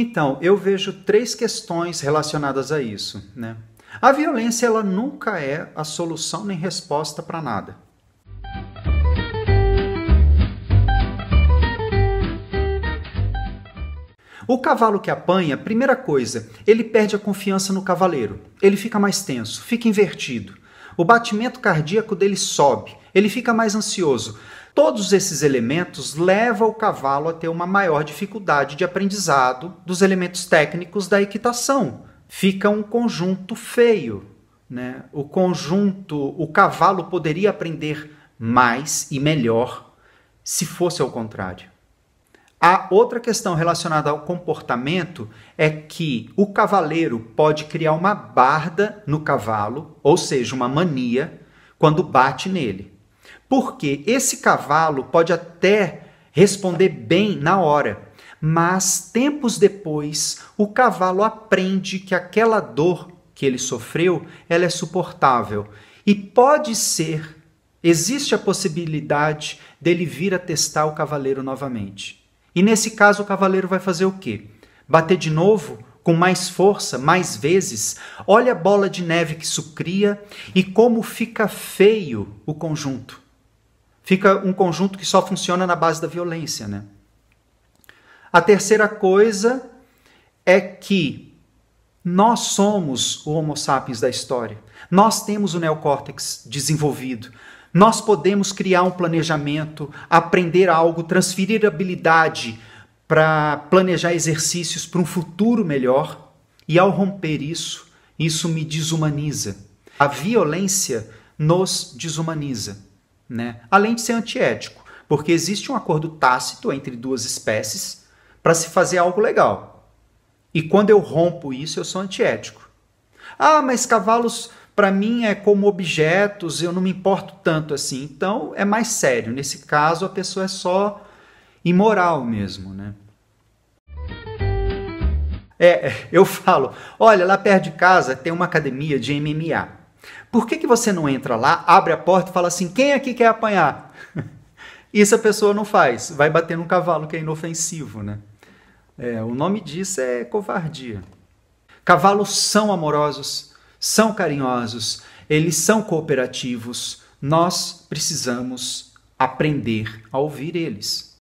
Então, eu vejo três questões relacionadas a isso. Né? A violência ela nunca é a solução nem resposta para nada. O cavalo que apanha, primeira coisa, ele perde a confiança no cavaleiro. Ele fica mais tenso, fica invertido. O batimento cardíaco dele sobe, ele fica mais ansioso. Todos esses elementos levam o cavalo a ter uma maior dificuldade de aprendizado dos elementos técnicos da equitação. Fica um conjunto feio. Né? O conjunto, o cavalo poderia aprender mais e melhor se fosse ao contrário. A outra questão relacionada ao comportamento é que o cavaleiro pode criar uma barda no cavalo, ou seja, uma mania, quando bate nele. Porque esse cavalo pode até responder bem na hora, mas tempos depois o cavalo aprende que aquela dor que ele sofreu, ela é suportável e pode ser existe a possibilidade dele vir a testar o cavaleiro novamente. E nesse caso o cavaleiro vai fazer o quê? Bater de novo com mais força, mais vezes. Olha a bola de neve que isso cria e como fica feio o conjunto fica um conjunto que só funciona na base da violência, né? A terceira coisa é que nós somos o Homo sapiens da história. Nós temos o neocórtex desenvolvido. Nós podemos criar um planejamento, aprender algo, transferir habilidade para planejar exercícios para um futuro melhor. E ao romper isso, isso me desumaniza. A violência nos desumaniza né? além de ser antiético, porque existe um acordo tácito entre duas espécies para se fazer algo legal. E quando eu rompo isso, eu sou antiético. Ah, mas cavalos para mim é como objetos, eu não me importo tanto assim. Então é mais sério. Nesse caso, a pessoa é só imoral mesmo, né? É, eu falo, olha, lá perto de casa tem uma academia de MMA. Por que, que você não entra lá, abre a porta e fala assim: quem aqui quer apanhar? Isso a pessoa não faz, vai bater num cavalo que é inofensivo, né? É, o nome disso é covardia. Cavalos são amorosos, são carinhosos, eles são cooperativos. Nós precisamos aprender a ouvir eles.